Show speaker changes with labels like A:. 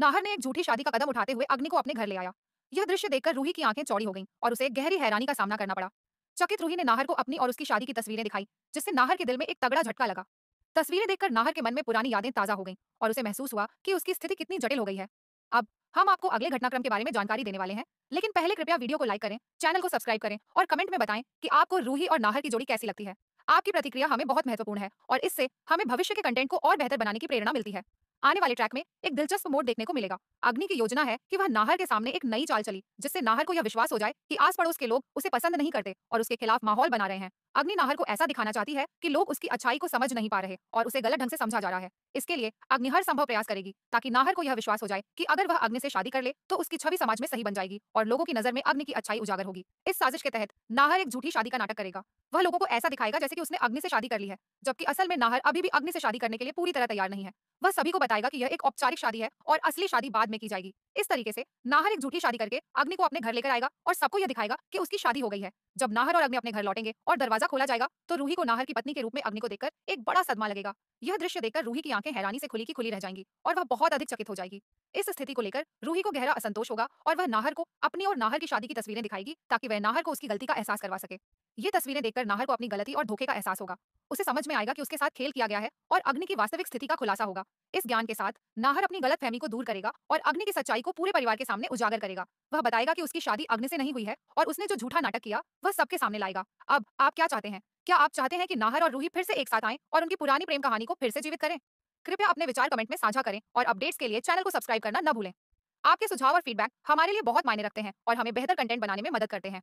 A: नाहर ने एक झूठी शादी का कदम उठाते हुए अग्नि को अपने घर ले आया यह दृश्य देखकर रूही की आंखें चौड़ी हो गईं और उसे गहरी हैरानी का सामना करना पड़ा चकित रूही ने नाहर को अपनी और उसकी शादी की तस्वीरें दिखाई जिससे नाहर के दिल में एक तगड़ा झटका लगा तस्वीरें देखकर नाहर के मन में पुरानी यादें ताजा हो गई और उसे महसूस हुआ कि उसकी स्थिति कितनी जटिल हो गई है अब हम आपको अगले घटनाक्रम के बारे में जानकारी देने वाले हैं लेकिन पहले कृपया वीडियो को लाइक करें चैनल को सब्सक्राइब करें और कमेंट में बताएं कि आपको रूही और नाहर की जोड़ी कैसी लगती है आपकी प्रतिक्रिया हमें बहुत महत्वपूर्ण है और इससे हमें भविष्य के कंटेंट को और बेहतर बनाने की प्रेरणा मिलती है आने वाले ट्रैक में एक दिलचस्प मोड़ देखने को मिलेगा अग्नि की योजना है कि वह नाहर के सामने एक नई चाल चली जिससे नाहर को यह विश्वास हो जाए कि आस पड़ोस के लोग उसे पसंद नहीं करते और उसके खिलाफ माहौल बना रहे हैं अग्नि नाहर को ऐसा दिखाना चाहती है कि लोग उसकी अच्छाई को समझ नहीं पा रहे और उसे गलत ढंग से समझा जा रहा है इसके लिए अग्नि हर संभव प्रयास करेगी ताकि नाहर को यह विश्वास हो जाए कि अगर वह अग्नि से शादी कर ले तो उसकी छवि समाज में सही बन जाएगी और लोगों की नजर में अग्नि की अच्छाई उजागर होगी इस साजिश के तहत नाहर एक झूठी शादी का नाटक करेगा वह लोगों को ऐसा दिखाएगा जैसे कि उसने अग्नि से शादी कर ली है जबकि असल में नाहर अभी भी अग्नि से शादी करने के लिए पूरी तरह तैयार नहीं है वह सभी को बताएगा कि यह एक औपचारिक शादी है और असली शादी बाद में की जाएगी इस तरीके से नाहर एक झूठी शादी करके अग्नि को अपने घर लेकर आएगा और सबको यह दिखाएगा कि उसकी शादी हो गई है जब नाहर और अग्नि अपने घर लौटेंगे और दरवाजा खोला जाएगा तो रूही को नाहर की पत्नी के रूप में अग्नि को देखकर एक बड़ा सदमा लगेगा यह दृश्य देखकर रूही की आंखें हैरानी से खुली की खुली रह जाएंगी और वह बहुत अधिक चकित हो जाएगी इस स्थिति को लेकर रूही को गहरा असंतोष होगा और वह नाहर को अपनी और नाहर की शादी की तस्वीरें दिखाएगी ताकि वह नाहर को उसकी गलती का एहसास करवा सके ये तस्वीरें देखकर नाहर को अपनी गलती और धोखे का एहसास होगा उसे समझ में आएगा कि उसके साथ खेल किया गया है और अग्नि की वास्तविक स्थिति का खुलासा होगा इस ज्ञान के साथ नाहर अपनी गलत फहमी को दूर करेगा और अग्नि की सच्चाई को को पूरे परिवार के सामने उजागर करेगा वह बताएगा कि उसकी शादी अग्नि से नहीं हुई है और उसने जो झूठा नाटक किया वह सबके सामने लाएगा अब आप क्या चाहते हैं क्या आप चाहते हैं कि नाहर और रूही फिर से एक साथ आएं और उनकी पुरानी प्रेम कहानी को फिर से जीवित करें कृपया अपने विचार कमेंट में साझा करें और अपडेट्स के लिए चैनल को सब्सक्राइब करना न भूलें आपके सुझाव और फीडबैक हमारे लिए बहुत मायने रखते हैं और हमें बेहतर कंटेंट बनाने में मदद करते हैं